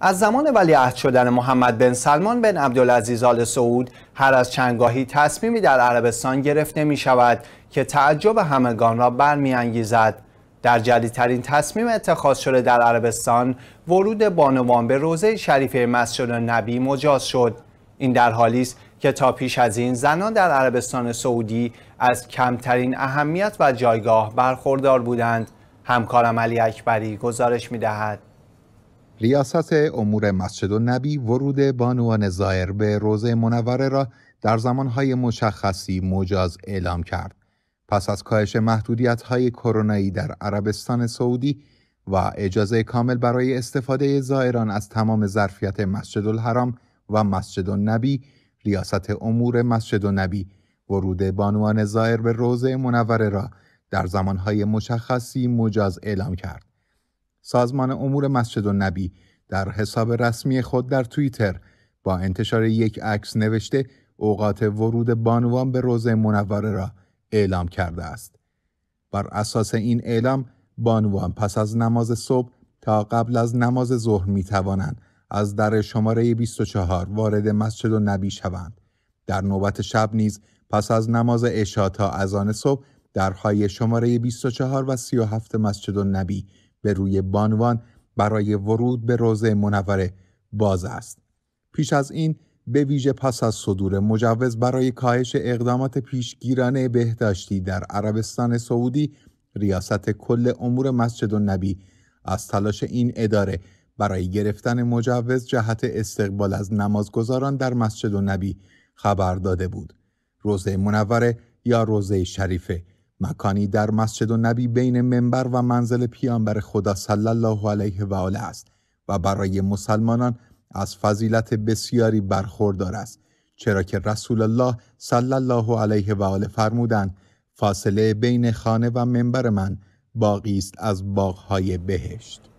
از زمان ولیعهد شدن محمد بن سلمان بن عبدالعزیز آل سعود هر از چندگاهی تصمیمی در عربستان گرفته می شود که تعجب همگان را انگیزد. در جدیدترین تصمیم اتخاذ شده در عربستان ورود بانوان به روزه شریفه مسجد نبی مجاز شد این در حالی است که تا پیش از این زنان در عربستان سعودی از کمترین اهمیت و جایگاه برخوردار بودند همکارم علی اکبری گزارش می دهد. ریاست امور مسجد و نبی ورود بانوان زائر به روزه منوره را در زمانهای مشخصی مجاز اعلام کرد. پس از کاهش محدودیت های کرونایی در عربستان سعودی و اجازه کامل برای استفاده زائران از تمام ظرفیت مسجد الحرام و مسجد النبی ریاست امور مسجد نبی ورود بانوان زائر به روزه منوره را در زمانهای مشخصی مجاز اعلام کرد. سازمان امور مسجد و نبی در حساب رسمی خود در توییتر با انتشار یک عکس نوشته اوقات ورود بانوان به روزه منوره را اعلام کرده است. بر اساس این اعلام بانوان پس از نماز صبح تا قبل از نماز ظهر می توانند از در شماره 24 وارد مسجد و نبی شوند. در نوبت شب نیز پس از نماز اشا تا اذان صبح درهای شماره 24 و 37 مسجد و نبی به روی بانوان برای ورود به روزه منوره باز است. پیش از این به ویژه پس از صدور مجوز برای کاهش اقدامات پیشگیرانه بهداشتی در عربستان سعودی ریاست کل امور مسجد نبی از تلاش این اداره برای گرفتن مجوز جهت استقبال از نمازگزاران در مسجد نبی خبر داده بود. روزه منوره یا روزه شریفه مکانی در مسجد و نبی بین منبر و منزل پیانبر خدا صلی الله علیه و آله است و برای مسلمانان از فضیلت بسیاری برخوردار است چرا که رسول الله صلی الله علیه و آله فرمودند فاصله بین خانه و منبر من باقی است از باغهای بهشت